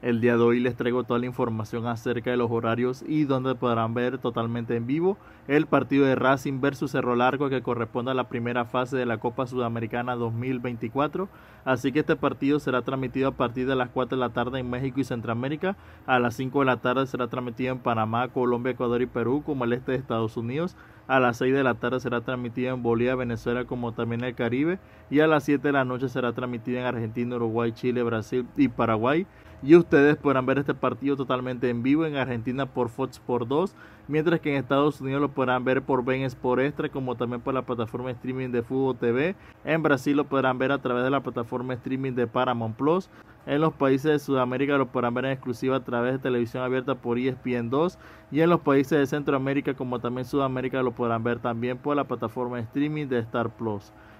El día de hoy les traigo toda la información acerca de los horarios y donde podrán ver totalmente en vivo el partido de Racing versus Cerro Largo que corresponde a la primera fase de la Copa Sudamericana 2024. Así que este partido será transmitido a partir de las 4 de la tarde en México y Centroamérica. A las 5 de la tarde será transmitido en Panamá, Colombia, Ecuador y Perú como el este de Estados Unidos. A las 6 de la tarde será transmitido en Bolivia, Venezuela como también el Caribe. Y a las 7 de la noche será transmitido en Argentina, Uruguay, Chile, Brasil y Paraguay y ustedes podrán ver este partido totalmente en vivo en Argentina por Fox Sport 2, mientras que en Estados Unidos lo podrán ver por Ben Extra como también por la plataforma streaming de Fútbol TV. En Brasil lo podrán ver a través de la plataforma streaming de Paramount Plus. En los países de Sudamérica lo podrán ver en exclusiva a través de televisión abierta por ESPN 2 y en los países de Centroamérica como también Sudamérica lo podrán ver también por la plataforma streaming de Star Plus.